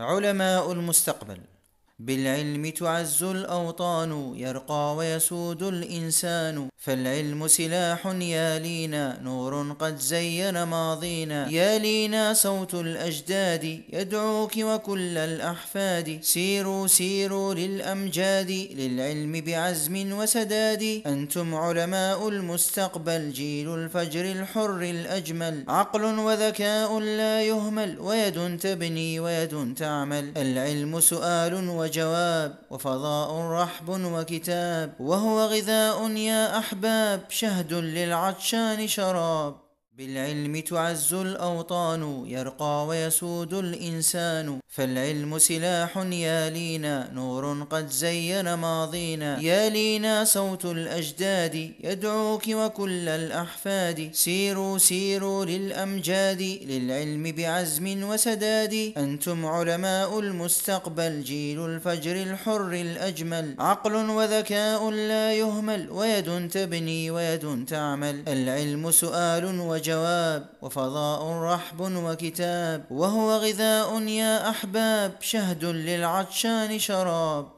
علماء المستقبل بالعلم تعز الأوطان يرقى ويسود الإنسان فالعلم سلاح يا لينا نور قد زين ماضينا يا لينا صوت الأجداد يدعوك وكل الأحفاد سيروا سيروا للأمجاد للعلم بعزم وسداد أنتم علماء المستقبل جيل الفجر الحر الأجمل عقل وذكاء لا يهمل ويد تبني ويد تعمل العلم سؤال و وجواب وفضاء رحب وكتاب وهو غذاء يا أحباب شهد للعطشان شراب بالعلم تعز الأوطان يرقى ويسود الإنسان فالعلم سلاح يا لينا نور قد زين ماضينا يا لينا صوت الأجداد يدعوك وكل الأحفاد سيروا سيروا للأمجاد للعلم بعزم وسداد أنتم علماء المستقبل جيل الفجر الحر الأجمل عقل وذكاء لا يهمل ويد تبني ويد تعمل العلم سؤال وجواب وفضاء رحب وكتاب وهو غذاء يا أحباب الأحباب شهد للعطشان شراب